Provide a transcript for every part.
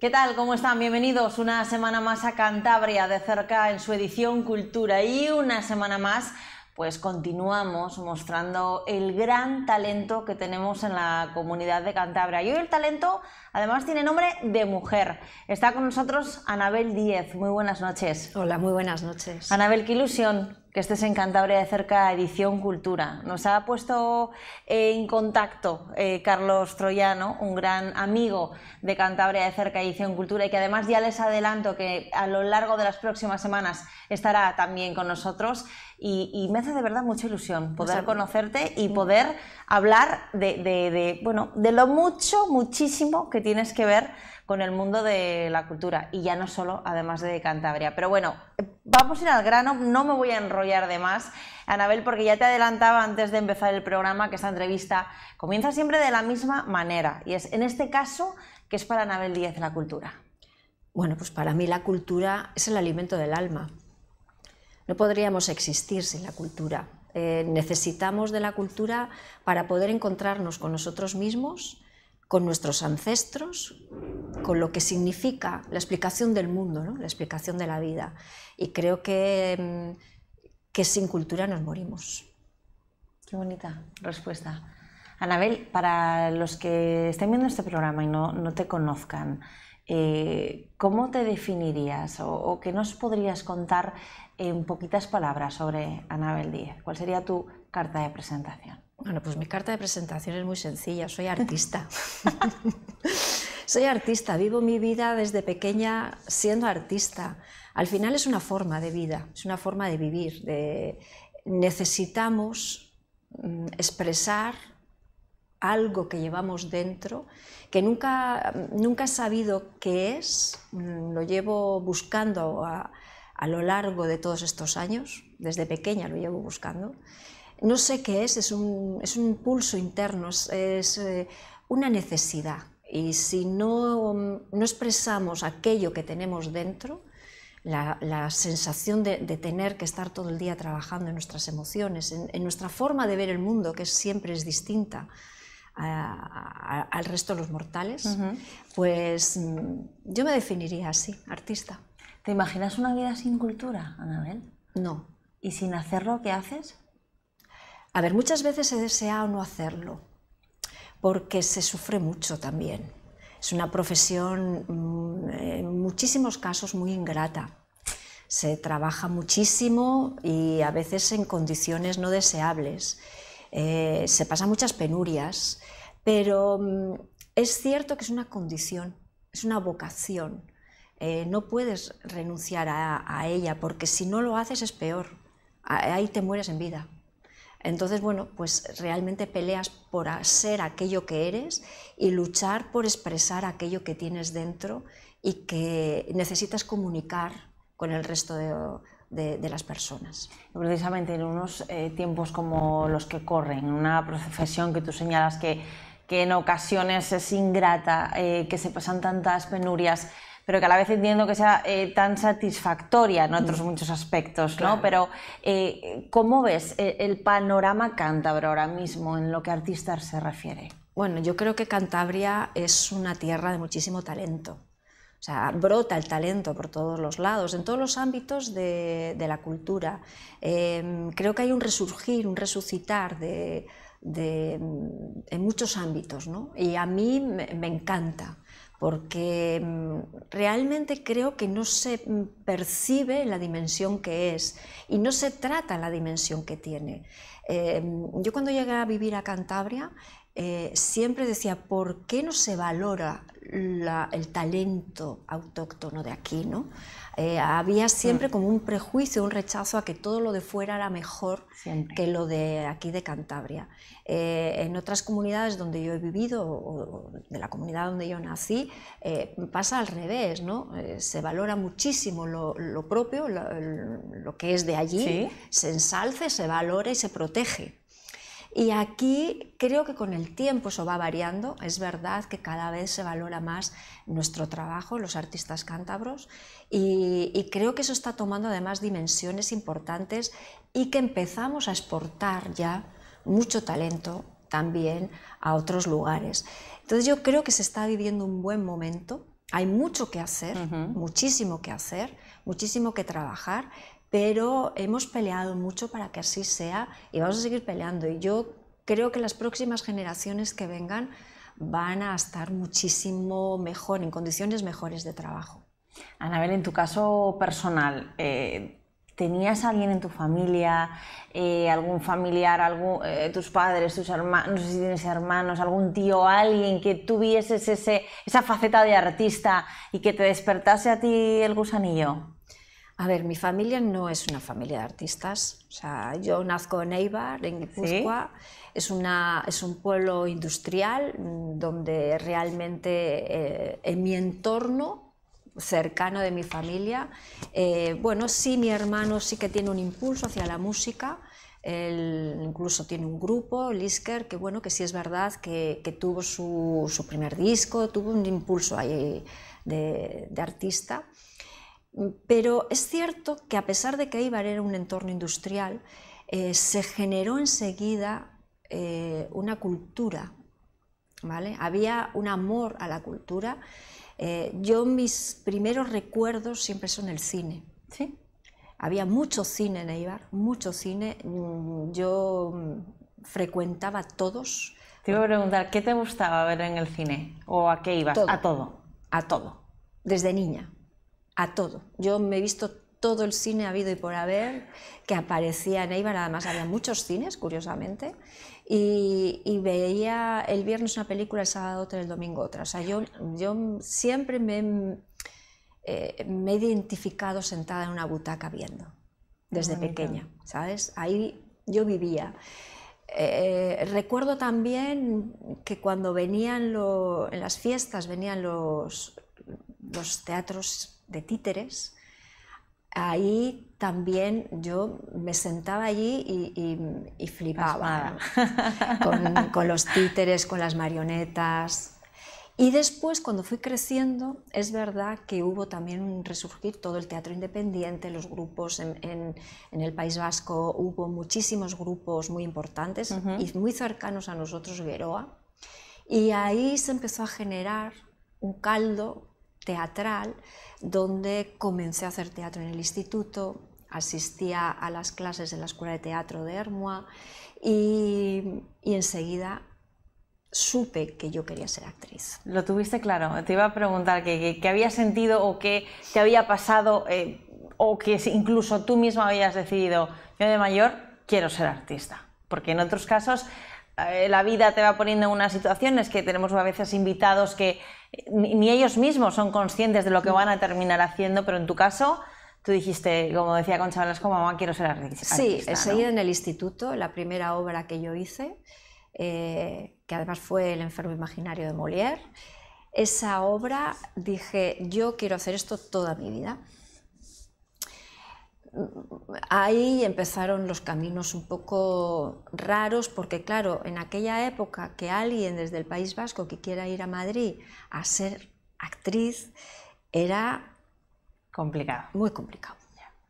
¿Qué tal? ¿Cómo están? Bienvenidos una semana más a Cantabria de cerca en su edición Cultura y una semana más pues continuamos mostrando el gran talento que tenemos en la comunidad de Cantabria. Y hoy el talento además tiene nombre de mujer. Está con nosotros Anabel Díez. Muy buenas noches. Hola, muy buenas noches. Anabel, qué ilusión que estés en Cantabria de cerca Edición Cultura. Nos ha puesto eh, en contacto eh, Carlos Troyano, un gran amigo de Cantabria de cerca Edición Cultura y que además ya les adelanto que a lo largo de las próximas semanas estará también con nosotros y, me hace de verdad mucha ilusión poder conocerte y poder hablar bueno, de lo mucho, muchísimo que tienes que ver con el mundo de la cultura y ya no solo, además de Cantabria. Pero bueno, vamos a ir al grano, no me voy a enrollar de más, Anabel, porque ya te adelantaba antes de empezar el programa que esta entrevista comienza siempre de la misma manera y es en este caso que es para Anabel Díez la cultura. Bueno, pues para mí la cultura es el alimento del alma. No podríamos existir sin la cultura. Eh, necesitamos de la cultura para poder encontrarnos con nosotros mismos, con nuestros ancestros, con lo que significa la explicación del mundo, la explicación de la vida. Y creo que, mm, que sin cultura nos morimos. Qué bonita respuesta. Anabel, para los que estén viendo este programa y no, te conozcan, eh, ¿cómo te definirías o, o, qué nos podrías contar en poquitas palabras sobre Anabel Díez? ¿Cuál sería tu carta de presentación? Bueno, pues mi carta de presentación es muy sencilla, soy artista. soy artista, vivo mi vida desde pequeña siendo artista. Al final es una forma de vida, es una forma de vivir. De... Necesitamos mm, expresar algo que llevamos dentro, que nunca, nunca he sabido qué es, mm, lo llevo buscando a lo largo de todos estos años, desde pequeña lo llevo buscando no sé qué es, es un, impulso interno, es, eh, una necesidad. Y si no, no, expresamos aquello que tenemos dentro, la, sensación de, tener que estar todo el día trabajando en nuestras emociones, en, nuestra forma de ver el mundo, que siempre es distinta, al resto de los mortales, pues mm, yo me definiría así, artista. ¿Te imaginas una vida sin cultura, Anabel? No. ¿Y sin hacer lo que haces? A ver, muchas veces desea o no hacerlo, porque se sufre mucho también. Es una profesión, mm, en muchísimos casos, muy ingrata. Se trabaja muchísimo y a veces en condiciones no deseables. Eh, se pasan muchas penurias, pero mm, es cierto que es una condición, es una vocación. Eh, no puedes renunciar a ella porque si no lo haces es peor. Ahí te mueres en vida. Entonces, bueno, pues realmente peleas por ser aquello que eres y luchar por expresar aquello que tienes dentro y que necesitas comunicar con el resto de, las personas. Precisamente en unos eh, tiempos como los que corren, una profesión que tú señalas que, en ocasiones es ingrata, eh, que se pasan tantas penurias, pero que a la vez entiendo que sea eh, tan satisfactoria en otros mm. muchos aspectos, ¿no? Pero, eh, ¿cómo ves eh, el panorama cántabro ahora mismo en lo que a artistas se refiere? Bueno, yo creo que Cantabria es una tierra de muchísimo talento. O sea, brota el talento por todos los lados, en todos los ámbitos de, la cultura. Em, creo que hay un resurgir, un resucitar de, mm, en muchos ámbitos, ¿no? Y a mí me encanta porque mm, realmente creo que no se percibe la dimensión que es y no se trata la dimensión que tiene. Eh, yo cuando llegué a vivir a Cantabria eh, siempre decía, ¿por qué no se valora el talento autóctono de aquí? Eh, había siempre mm. como un prejuicio, un rechazo a que todo lo de fuera era mejor que lo de aquí de Cantabria. Eh, en otras comunidades donde yo he vivido, o, de la comunidad donde yo nací, pasa al revés, ¿no? se valora muchísimo lo, propio, lo, que es de allí, se ensalce, se valora y se protege. Y aquí creo que con el tiempo eso va variando. Es verdad que cada vez se valora más nuestro trabajo, los artistas cántabros, y, creo que eso está tomando además dimensiones importantes y que empezamos a exportar ya mucho talento también a otros lugares. Entonces yo creo que se está viviendo un buen momento. Hay mucho que hacer, muchísimo que hacer, muchísimo que trabajar, pero hemos peleado mucho para que así sea y vamos a seguir peleando. Y yo creo que las próximas generaciones que vengan van a estar muchísimo mejor, en condiciones mejores de trabajo. Anabel, en tu caso personal, eh, ¿tenías alguien en tu familia, eh, algún familiar, eh, tus padres, tus hermanos, no sé si tienes hermanos, algún tío, alguien que tuvieses esa faceta de artista y que te despertase a ti el gusanillo? A ver, mi familia no es una familia de artistas. O sea, yo nazco en Eibar, en Guipúzcoa. Es, una, es un pueblo industrial mm, donde realmente eh, en mi entorno cercano de mi familia, eh, bueno, sí, mi hermano sí que tiene un impulso hacia la música. Él incluso tiene un grupo, Lisker, que bueno, que sí es verdad que, que tuvo su, su, primer disco, tuvo un impulso ahí de, de artista. Pero es cierto que a pesar de que Ibar era un entorno industrial, eh, se generó enseguida eh, una cultura, ¿vale? Había un amor a la cultura. Eh, yo mis primeros recuerdos siempre son el cine. Había mucho cine en Eibar, mucho cine. Mm, yo mm, frecuentaba todos. Te iba a preguntar, ¿qué te gustaba ver en el cine? ¿O a qué ibas? A todo. A todo, desde niña a todo. Yo me he visto todo el cine habido y por haber que aparecía en Eibar, además había muchos cines, curiosamente, y, veía el viernes una película, el sábado otra, el domingo otra. O sea, yo, yo siempre me, eh, me he identificado sentada en una butaca viendo, desde pequeña, ¿sabes? Ahí yo vivía. Eh, recuerdo también que cuando venían lo, en las fiestas, venían los, los teatros de títeres, ahí también yo me sentaba allí y, flipaba con, los títeres, con las marionetas. Y después, cuando fui creciendo, es verdad que hubo también un resurgir todo el teatro independiente, los grupos en, el País Vasco, hubo muchísimos grupos muy importantes y muy cercanos a nosotros, Veroa, Y ahí se empezó a generar un caldo teatral, donde comencé a hacer teatro en el instituto, asistía a las clases de la Escuela de Teatro de Hermoa y, enseguida supe que yo quería ser actriz. Lo tuviste claro, te iba a preguntar qué había sentido o qué te había pasado eh, o que incluso tú misma habías decidido, yo de mayor quiero ser artista, porque en otros casos eh, la vida te va poniendo en unas situaciones que tenemos a veces invitados que eh, ni ellos mismos son conscientes de lo que van a terminar haciendo, pero en tu caso, tú dijiste, como decía Concha como mamá, quiero ser artista. Sí, he seguido en el instituto, la primera obra que yo hice, eh, que además fue El enfermo imaginario de Molière. Esa obra dije, yo quiero hacer esto toda mi vida ahí empezaron los caminos un poco raros, porque claro, en aquella época que alguien desde el País Vasco que quiera ir a Madrid a ser actriz era... Complicado. Muy complicado.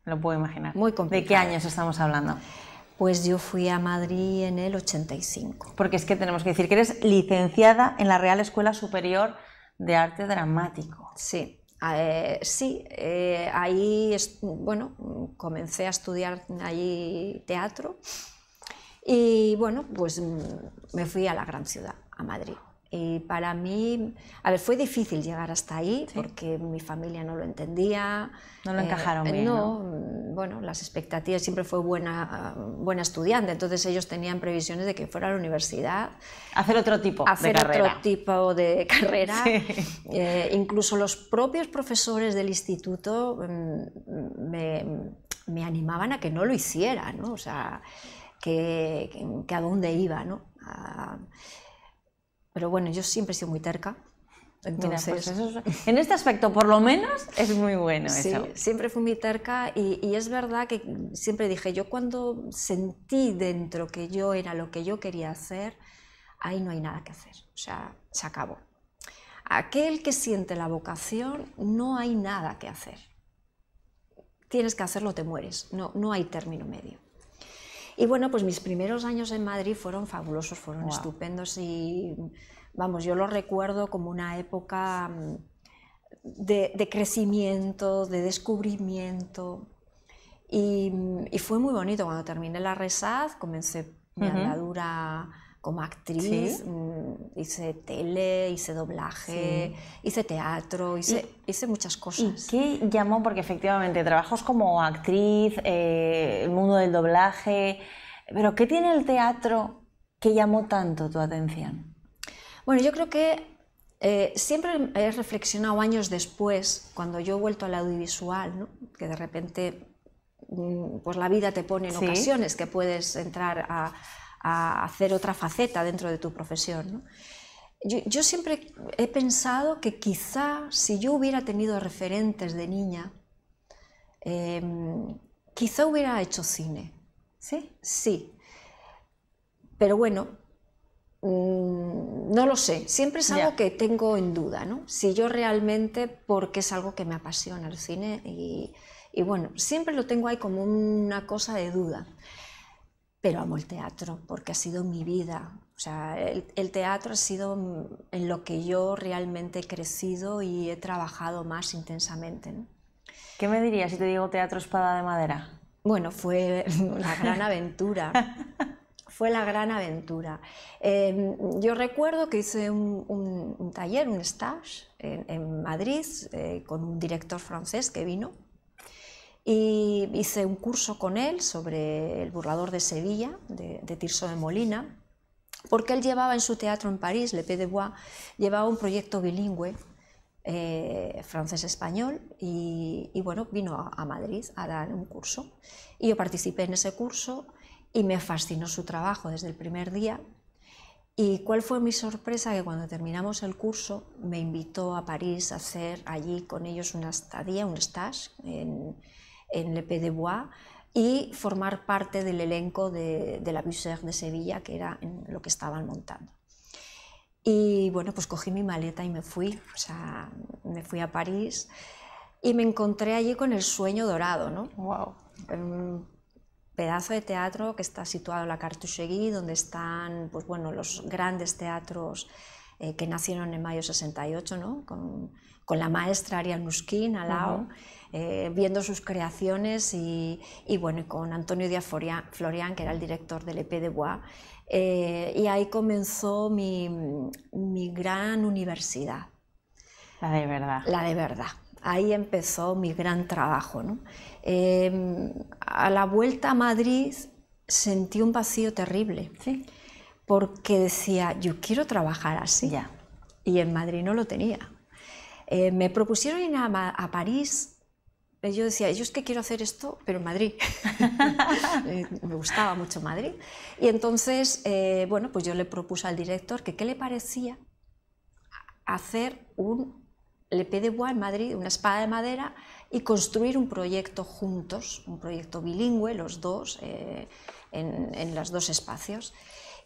Lo puedo imaginar. Muy complicado. ¿De qué años estamos hablando? Pues yo fui a Madrid en el 85. Porque es que tenemos que decir que eres licenciada en la Real Escuela Superior de Arte Dramático. Sí. Eh, sí, eh, ahí bueno, comencé a estudiar allí teatro y bueno, pues me fui a la gran ciudad, a Madrid. Y para mí, a ver, fue difícil llegar hasta ahí porque mi familia no lo entendía. No lo eh, encajaron bien. No, bueno, las expectativas siempre fue buena, buena estudiante, entonces ellos tenían previsiones de que fuera a la universidad. Hacer otro tipo de carrera. otro tipo de carrera. Eh, incluso los propios profesores del instituto mm, me, animaban a que no lo hiciera, ¿no? O sea, que, a dónde iba, ¿no? Pero bueno, yo siempre he sido muy terca. Pues entonces, en este aspecto, por lo menos, es muy bueno sí, Siempre fui muy terca y, y, es verdad que siempre dije, yo cuando sentí dentro que yo era lo que yo quería hacer, ahí no hay nada que hacer, o sea, se acabó. Aquel que siente la vocación, no hay nada que hacer. Tienes que hacerlo, te mueres, no, no hay término medio. Y bueno, pues mis primeros años en Madrid fueron fabulosos, fueron estupendos y vamos, yo lo recuerdo como una época mm, de, crecimiento, de descubrimiento. Y, fue muy bonito. Cuando terminé la RESAD, comencé mi andadura como actriz. Mm, hice tele, hice doblaje, hice teatro, hice, muchas cosas. ¿Y qué llamó? Porque efectivamente trabajos como actriz, eh, el mundo del doblaje, pero ¿qué tiene el teatro que llamó tanto tu atención? Bueno, yo creo que eh, siempre he reflexionado años después, cuando yo he vuelto al audiovisual, que de repente mm, pues la vida te pone en ocasiones que puedes entrar a, a hacer otra faceta dentro de tu profesión. Yo, siempre he pensado que quizá si yo hubiera tenido referentes de niña, em, quizá hubiera hecho cine. ¿Sí? Sí. Pero bueno, mm, no lo sé. Siempre es algo que tengo en duda, ¿no? Si yo realmente, porque es algo que me apasiona el cine y, y bueno, siempre lo tengo ahí como una cosa de duda pero amo el teatro porque ha sido mi vida. O sea, el, teatro ha sido en lo que yo realmente he crecido y he trabajado más intensamente. ¿no? ¿Qué me dirías si te digo teatro espada de madera? Bueno, fue una gran aventura. fue la gran aventura. Em, yo recuerdo que hice un, taller, un stage en, Madrid eh, con un director francés que vino y hice un curso con él sobre el burlador de Sevilla, de, Tirso de Molina, porque él llevaba en su teatro en París, Le Pé de Bois, llevaba un proyecto bilingüe eh, francés-español y, bueno, vino a, Madrid a dar un curso. Y yo participé en ese curso y me fascinó su trabajo desde el primer día. Y cuál fue mi sorpresa que cuando terminamos el curso me invitó a París a hacer allí con ellos una estadía, un stage en, en Le Pays de Bois y formar parte del elenco de, de la Busseur de Sevilla, que era lo que estaban montando. Y bueno, pues cogí mi maleta y me fui, o sea, me fui a París y me encontré allí con el sueño dorado, ¿no? Wow. Un pedazo de teatro que está situado en la Cartucherie, donde están, pues bueno, los grandes teatros eh, que nacieron en mayo 68, ¿no? Con, con la maestra Ariane Musquín al eh, viendo sus creaciones y, bueno, con Antonio Díaz Florian, que era el director del EP de Bois. Eh, y ahí comenzó mi, gran universidad. La de verdad. La de verdad ahí empezó mi gran trabajo. ¿no? Em, a la vuelta a Madrid sentí un vacío terrible, porque decía, yo quiero trabajar así, ya. y en Madrid no lo tenía. Eh, me propusieron ir a París yo decía, yo es que quiero hacer esto, pero en Madrid. Eh, me gustaba mucho Madrid. Y entonces, eh, bueno, pues yo le propuse al director que qué le parecía hacer un Pé de bois en Madrid, una espada de madera, y construir un proyecto juntos, un proyecto bilingüe, los dos, eh, en, los dos espacios.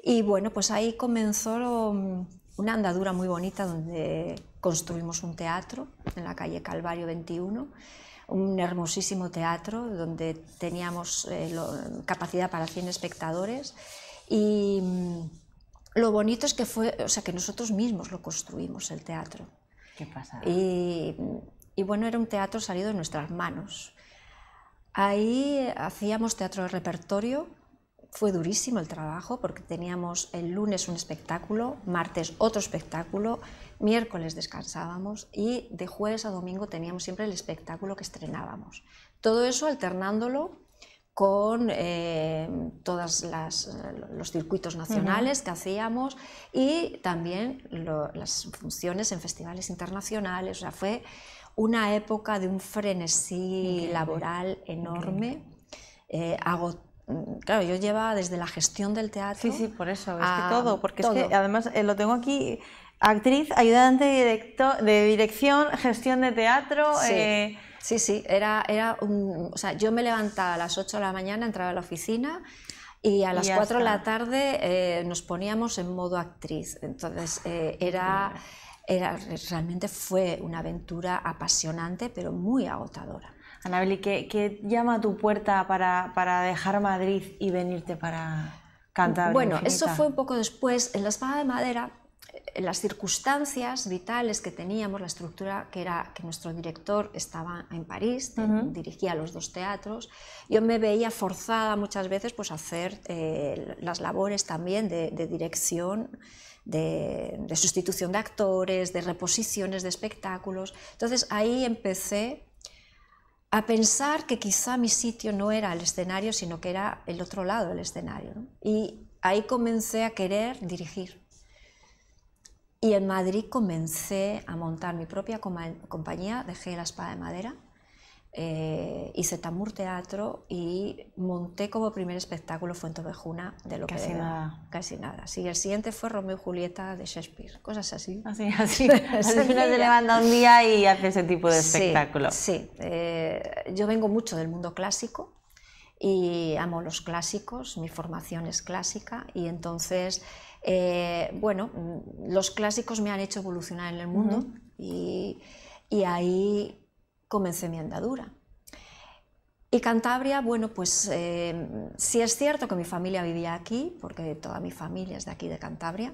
Y bueno, pues ahí comenzó mm, una andadura muy bonita donde construimos un teatro en la calle Calvario 21 un hermosísimo teatro donde teníamos eh, capacidad para 100 espectadores y mm, lo bonito es que fue, o sea, que nosotros mismos lo construimos el teatro. Qué pasa? Y, y, bueno, era un teatro salido de nuestras manos. Ahí hacíamos teatro de repertorio, fue durísimo el trabajo porque teníamos el lunes un espectáculo, martes otro espectáculo, Miércoles descansábamos y de jueves a domingo teníamos siempre el espectáculo que estrenábamos. Todo eso alternándolo con eh, todos eh, los circuitos nacionales que hacíamos y también las funciones en festivales internacionales. O sea, fue una época de un frenesí laboral enorme. Eh, claro, yo llevaba desde la gestión del teatro. Sí, sí, por eso, es que todo, porque además lo tengo aquí Actriz, ayudante de dirección, gestión de teatro. Eh, sí, sí, Era, era un, o sea, yo me levantaba a las 8 de la mañana, entraba a la oficina y a las 4 de la tarde eh, nos poníamos en modo actriz. Entonces eh, era, era, realmente fue una aventura apasionante, pero muy agotadora. Anabeli, ¿qué, ¿qué, llama a tu puerta para, dejar Madrid y venirte para cantar? Bueno, eso fue un poco después. En la Espada de Madera las circunstancias vitales que teníamos, la estructura que era que nuestro director estaba en París, dirigía los dos teatros, yo me veía forzada muchas veces pues, a hacer eh, las labores también de, dirección. De, sustitución de actores, de reposiciones de espectáculos. Entonces ahí empecé a pensar que quizá mi sitio no era el escenario, sino que era el otro lado del escenario. Y ahí comencé a querer dirigir. Y en Madrid comencé a montar mi propia compañía, dejé la espada de madera, eh, hice Tamur Teatro y monté como primer espectáculo Fuente de lo casi nada. casi nada. Sí, el siguiente fue Romeo y Julieta de Shakespeare, cosas así. Así, así. Al final se levanta un día y hace ese tipo de espectáculo. Sí, sí. Eh, yo vengo mucho del mundo clásico y amo los clásicos, mi formación es clásica y entonces eh, bueno, mm, los clásicos me han hecho evolucionar en el mundo y, ahí comencé mi andadura. Y Cantabria, bueno, pues eh, sí es cierto que mi familia vivía aquí, porque toda mi familia es de aquí, de Cantabria.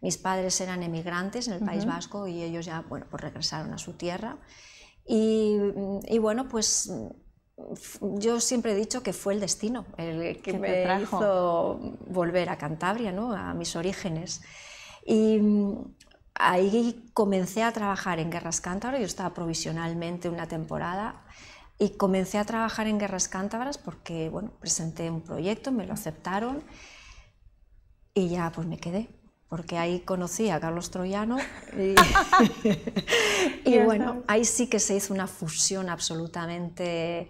Mis padres eran emigrantes en el País Vasco y ellos ya, bueno, pues regresaron a su tierra. Y, y bueno, pues yo siempre he dicho que fue el destino el que, me hizo volver a Cantabria, ¿no? a mis orígenes. Y mm, ahí comencé a trabajar en Guerras Cántabras, yo estaba provisionalmente una temporada y comencé a trabajar en Guerras Cántabras porque bueno, presenté un proyecto, me lo aceptaron y ya pues me quedé porque ahí conocí a Carlos Troyano y bueno, ahí sí que se hizo una fusión absolutamente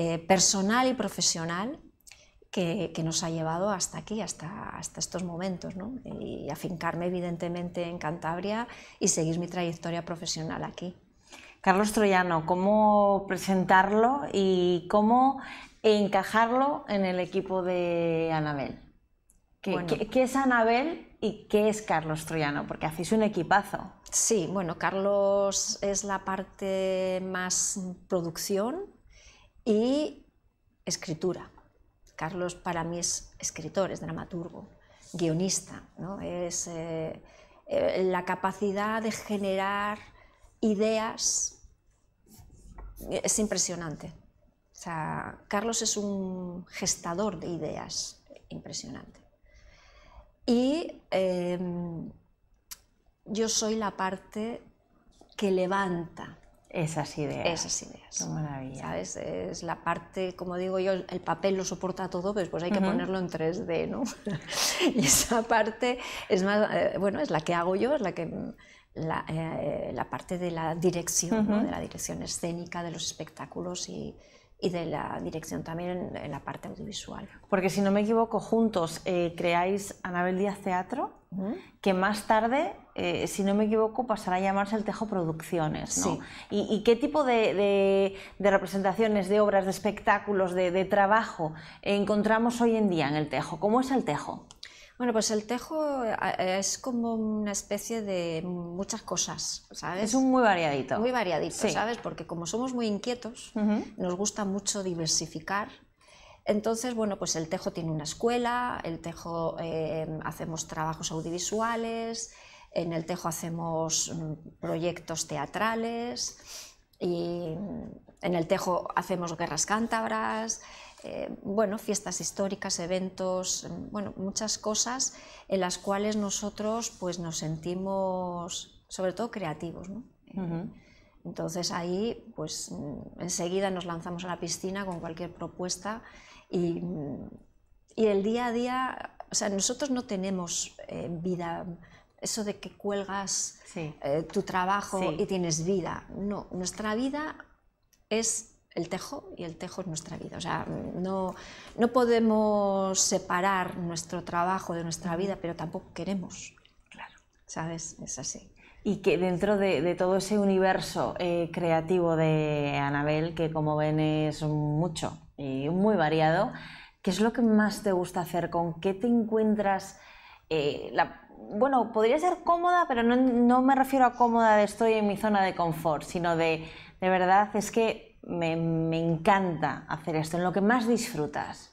eh, personal y profesional que, nos ha llevado hasta aquí, hasta, hasta estos momentos, ¿no? y afincarme evidentemente en Cantabria y seguir mi trayectoria profesional aquí. Carlos Troyano, ¿cómo presentarlo y cómo encajarlo en el equipo de Anabel? ¿Qué, qué es Anabel y qué es Carlos Troyano? Porque hacéis un equipazo. Sí, bueno, Carlos es la parte más producción, y escritura. Carlos para mí es escritor, es dramaturgo, guionista, ¿no? es eh, eh, la capacidad de generar ideas es impresionante. Carlos es un gestador de ideas impresionante. Y em, yo soy la parte que levanta esas ideas. Esas ideas. ¿Sabes? Es la parte, como digo yo, el papel lo soporta todo, pues, pues hay que ponerlo en 3D, ¿no? y esa parte es más, eh, bueno, es la que hago yo, es la que la, eh, parte de la dirección, ¿no? de la dirección escénica, de los espectáculos y, de la dirección también en, la parte audiovisual. Porque si no me equivoco, juntos eh, creáis Anabel Díaz Teatro, que más tarde eh, si no me equivoco, pasará a llamarse el Tejo Producciones. ¿no? ¿Y, qué tipo de, representaciones, de obras, de espectáculos, de, trabajo encontramos hoy en día en el Tejo? ¿Cómo es el Tejo? Bueno, pues el tejo eh, es como una especie de muchas cosas, ¿sabes? Es un muy variadito. Muy variadito, ¿sabes? Porque como somos muy inquietos, nos gusta mucho diversificar. Entonces, bueno, pues el tejo tiene una escuela, el tejo eh, hacemos trabajos audiovisuales, en el Tejo hacemos mm, proyectos teatrales y mm, en el Tejo hacemos guerras cántabras, eh, bueno, fiestas históricas, eventos, mm, bueno, muchas cosas en las cuales nosotros pues nos sentimos sobre todo creativos, eh, Entonces ahí pues enseguida nos lanzamos a la piscina con cualquier propuesta y, y el día a día, o sea, nosotros no tenemos eh, vida eso de que cuelgas eh, tu trabajo y tienes vida. No, nuestra vida es el tejo y el tejo es nuestra vida. O sea, no, no podemos separar nuestro trabajo de nuestra vida, pero tampoco queremos. Claro. ¿Sabes? Es así. Y que dentro de, todo ese universo eh, creativo de Anabel, que como ven es mucho y muy variado, ¿qué es lo que más te gusta hacer? ¿Con qué te encuentras eh, la bueno, podría ser cómoda, pero no, me refiero a cómoda de estoy en mi zona de confort, sino de, de verdad, es que me, me encanta hacer esto, en lo que más disfrutas.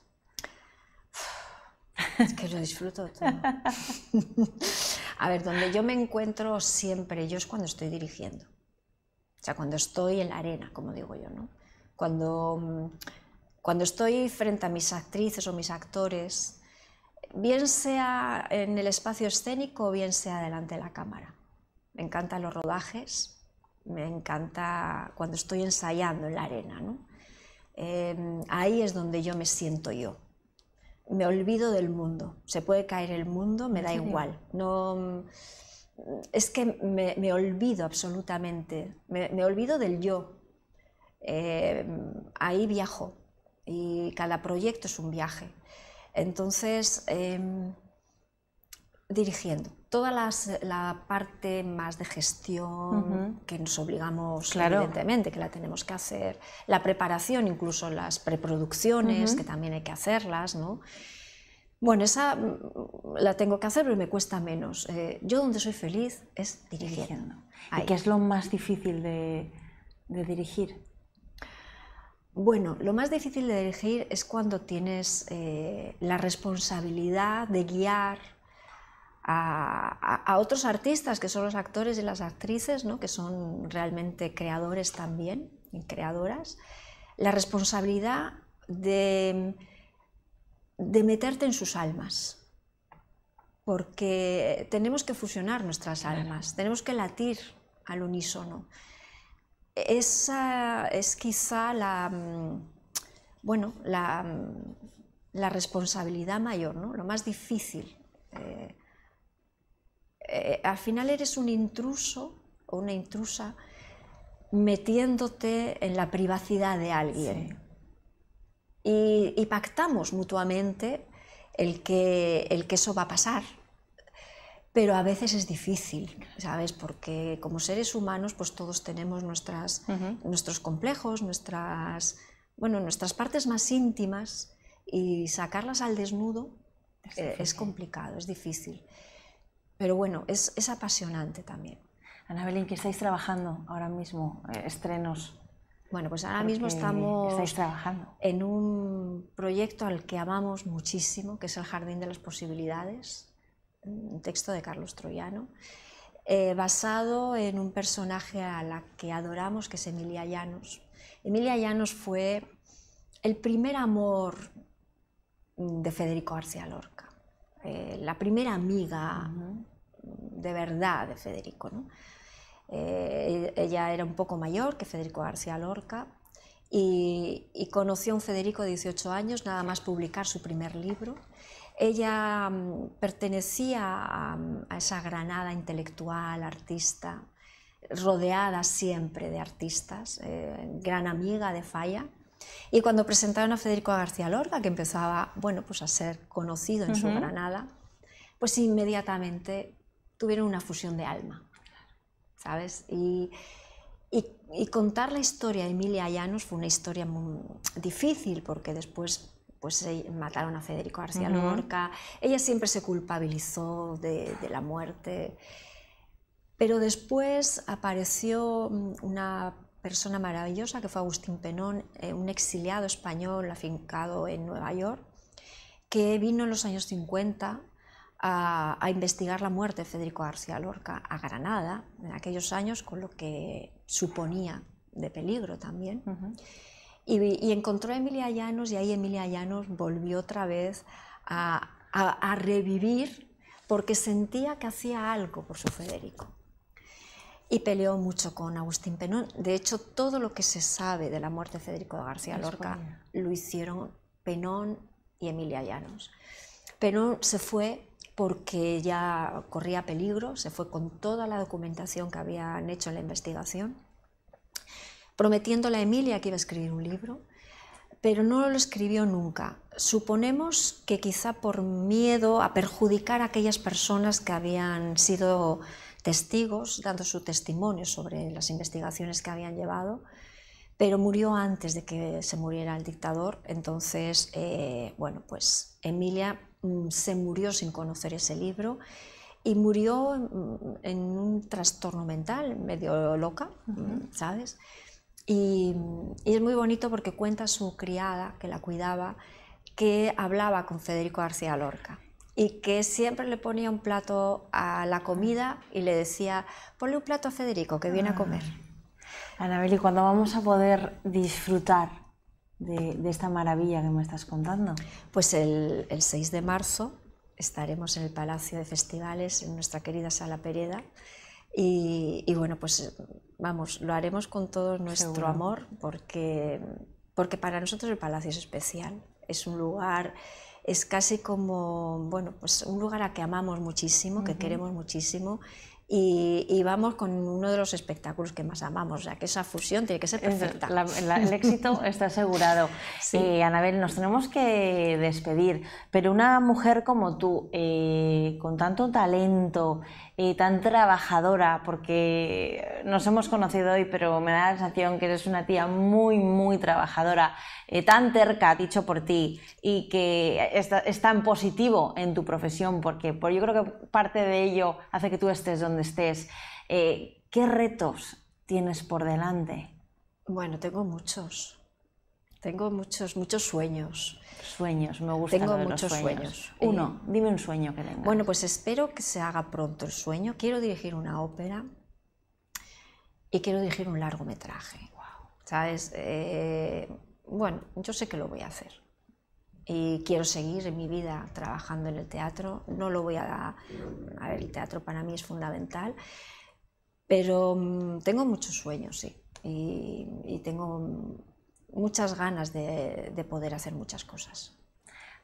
Es que lo disfruto todo. A ver, donde yo me encuentro siempre, yo es cuando estoy dirigiendo. O sea, cuando estoy en la arena, como digo yo, ¿no? Cuando, mm, cuando estoy frente a mis actrices o mis actores, bien sea en el espacio escénico o bien sea delante de la cámara. Me encantan los rodajes, me encanta cuando estoy ensayando en la arena. Em, ahí es donde yo me siento yo. Me olvido del mundo. Se puede caer el mundo, me da igual. No, es que me, olvido absolutamente. Me, olvido del yo. Em, ahí viajo y cada proyecto es un viaje. Entonces, em, dirigiendo. Toda la parte más de gestión que nos obligamos, evidentemente, que la tenemos que hacer, la preparación, incluso las preproducciones, que también hay que hacerlas, ¿no? Bueno, esa mm, la tengo que hacer, pero me cuesta menos. Eh, yo donde soy feliz es dirigiendo. que ¿Y qué es lo más difícil de dirigir? Bueno, lo más difícil de dirigir es cuando tienes eh, la responsabilidad de guiar a, otros artistas, que son los actores y las actrices, ¿no? que son realmente creadores también, y creadoras, la responsabilidad de meterte en sus almas, porque tenemos que fusionar nuestras almas, tenemos que latir al unísono esa es quizá la, mm, bueno, mm, la, responsabilidad mayor, ¿no? lo más difícil. Eh, eh, al final eres un intruso o una intrusa metiéndote en la privacidad de alguien. Y, pactamos mutuamente el que, el que eso va a pasar pero a veces es difícil, ¿sabes? Porque como seres humanos, pues todos tenemos nuestras, nuestros complejos, nuestras, bueno, nuestras partes más íntimas y sacarlas al desnudo es, eh, complicado, es difícil. Pero bueno, es, es apasionante también. Ana Belín, ¿qué estáis trabajando ahora mismo? Eh, estrenos. Bueno, pues ahora mismo estamos trabajando. en un proyecto al que amamos muchísimo, que es el Jardín de las Posibilidades un texto de Carlos Troyano, eh, basado en un personaje a la que adoramos, que es Emilia Llanos. Emilia Llanos fue el primer amor de Federico García Lorca, eh, la primera amiga de verdad de Federico. Eh, ella era un poco mayor que Federico García Lorca y, y conoció a un Federico de 18 años, nada más publicar su primer libro. Ella mm, pertenecía mm, a, esa granada intelectual, artista, rodeada siempre de artistas, eh, gran amiga de Falla. Y cuando presentaron a Federico García Lorca, que empezaba bueno, pues a ser conocido en su Granada, pues inmediatamente tuvieron una fusión de alma, ¿sabes? Y, y contar la historia de Emilia Llanos fue una historia muy difícil, porque después pues eh, mataron a Federico García Lorca, ella siempre se culpabilizó de, la muerte. Pero después apareció mm, una persona maravillosa que fue Agustín Penón, eh, un exiliado español afincado en Nueva York, que vino en los años 50 a, investigar la muerte de Federico García Lorca a Granada en aquellos años, con lo que suponía de peligro también. Y, encontró a Emilia Llanos y ahí Emilia Llanos volvió otra vez a, revivir porque sentía que hacía algo por su Federico. Y peleó mucho con Agustín Penón. De hecho, todo lo que se sabe de la muerte de Federico García Lorca lo hicieron Penón y Emilia Llanos. Penón se fue porque ya corría peligro, se fue con toda la documentación que habían hecho en la investigación prometiéndole a Emilia que iba a escribir un libro, pero no lo escribió nunca. Suponemos que quizá por miedo a perjudicar a aquellas personas que habían sido testigos, dando su testimonio sobre las investigaciones que habían llevado, pero murió antes de que se muriera el dictador, entonces, eh, bueno, pues Emilia mm, se murió sin conocer ese libro y murió mm, en un trastorno mental, medio loca, ¿sabes? Y, es muy bonito porque cuenta su criada, que la cuidaba, que hablaba con Federico García Lorca y que siempre le ponía un plato a la comida y le decía, ponle un plato a Federico que viene a comer. Ah. Anabel, ¿y cuándo vamos a poder disfrutar de, esta maravilla que me estás contando? Pues el 6 de marzo estaremos en el Palacio de Festivales, en nuestra querida Sala Pereda, y, bueno, pues eh, vamos, lo haremos con todo nuestro amor porque, porque para nosotros el Palacio es especial, es un lugar es casi como, bueno, pues un lugar a que amamos muchísimo, que queremos muchísimo. Y, vamos con uno de los espectáculos que más amamos, o sea que esa fusión tiene que ser perfecta. el éxito está asegurado. Sí. Eh, Anabel, nos tenemos que despedir, pero una mujer como tú, eh, con tanto talento, y tan trabajadora, porque nos hemos conocido hoy, pero me da la sensación que eres una tía muy, muy trabajadora, eh, tan terca, dicho por ti, y que es, tan positivo en tu profesión, porque yo creo que parte de ello hace que tú estés donde estés. Eh, ¿Qué retos tienes por delante? Bueno, tengo muchos. Tengo muchos, muchos sueños. Sueños, me gusta. Tengo muchos sueños. Uno, dime un sueño que tengas. Bueno, pues espero que se haga pronto el sueño. Quiero dirigir una ópera y quiero dirigir un largometraje. Wow. ¿Sabes? Eh, bueno, yo sé que lo voy a hacer. Y quiero seguir en mi vida trabajando en el teatro. No lo voy a. A ver, el teatro para mí es fundamental. Pero mm, tengo muchos sueños, sí. y tengo muchas ganas de, poder hacer muchas cosas.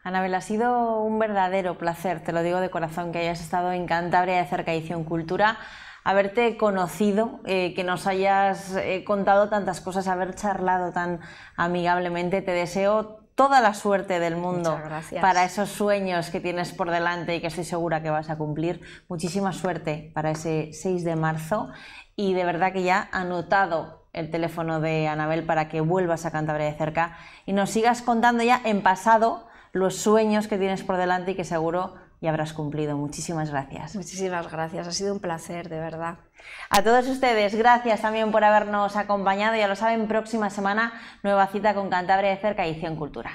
Anabel, ha sido un verdadero placer, te lo digo de corazón, que hayas estado en Cantabria de Cerca Edición Cultura, haberte conocido, eh, que nos hayas eh, contado tantas cosas, haber charlado tan amigablemente. Te deseo toda la suerte del mundo para esos sueños que tienes por delante y que estoy segura que vas a cumplir. Muchísima suerte para ese 6 de marzo y de verdad que ya anotado el teléfono de Anabel para que vuelvas a Cantabria de cerca y nos sigas contando ya en pasado los sueños que tienes por delante y que seguro ya habrás cumplido. Muchísimas gracias. Muchísimas gracias, ha sido un placer, de verdad. A todos ustedes, gracias también por habernos acompañado. Ya lo saben, próxima semana nueva cita con Cantabria de cerca edición Cultura.